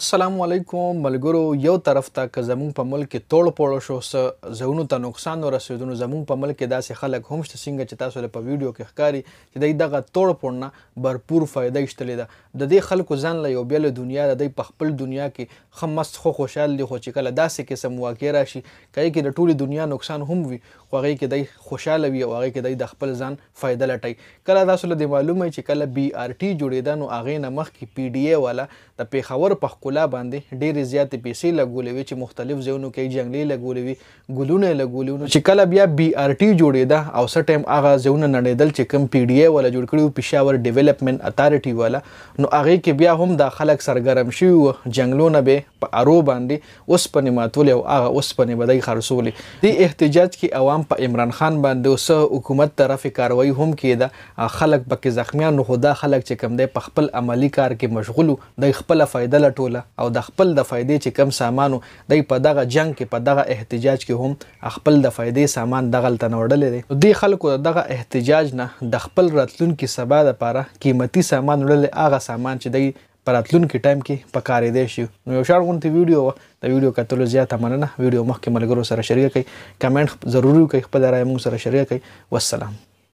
السلام علیکم ملګرو یو طرف ته که زمونږ په ملک کې توړ پوړ شو څه زونو ته نقصان ورسېدونو زمونږ په ملک کې داسې خلک هم شته څنګه چې تاسو په ویډیو کې ښکاری چې دای دغه توړ پوړنه بھرپور فائدہ شتلې ده د دې خلکو ځان له یو بیل دنیا د په خپل دنیا کې خمس خو خوشحال دي خو چې کله داسې قسم واقع راشي کوي کې د ټولي دنیا نقصان هم وي خو هغه کې دای خوشاله وي او هغه کې دای د خپل ځان فائدہ لټي کله تاسو له معلومه چې کله بی آر ټي جوړېدنو هغه نه مخ کې پی ډي اي والا د پیښور په ښکلا باندې ډېرې زیاتې پیسې لګولې وي چې مختلف ځایونو کې جنګلې لګولې وي ګلونه لګولې نو چې کله بیا بی آر ټي جوړېده او څه ټایم هغه ځایونه نړېدل چې کوم پی ډي ای والا جوړ کړي پېښور ډیولپمنټ اتارټي والا نو هغې کې بیا هم دا خلک سرګرم شوي وو جنګلونه به په ارو باندې اوسپنې ماتولې او هغه اوسپنې به دی خرڅولې دې احتجاج کې عوام په عمران خان باندې اوسه حکومت طرفې کاروایی هم کېده خلک پکې زخمیان نو خو دا خلک چې کوم دی په خپل عملی کار کې مشغول دی خپله فایده لټوله او د خپل د فائدې چې کم سامانو د په دغه جنگ کې په دغه احتجاج کې هم خپل د فائدې سامان دغل تنوړل دي د خلکو دغه احتجاج نه د خپل راتلونکو سبا د لپاره قیمتي سامان وړل هغه سامان چې دی پراتلونکو ټایم کې پکارې دی شي نو یو شار غونتی ویډیو د ویډیو کتلو زیاته مننه ویډیو مخکې ملګرو سره شریک کړئ کمنټ ضروري کوئ خپل رائے موږ سره شریک کړئ والسلام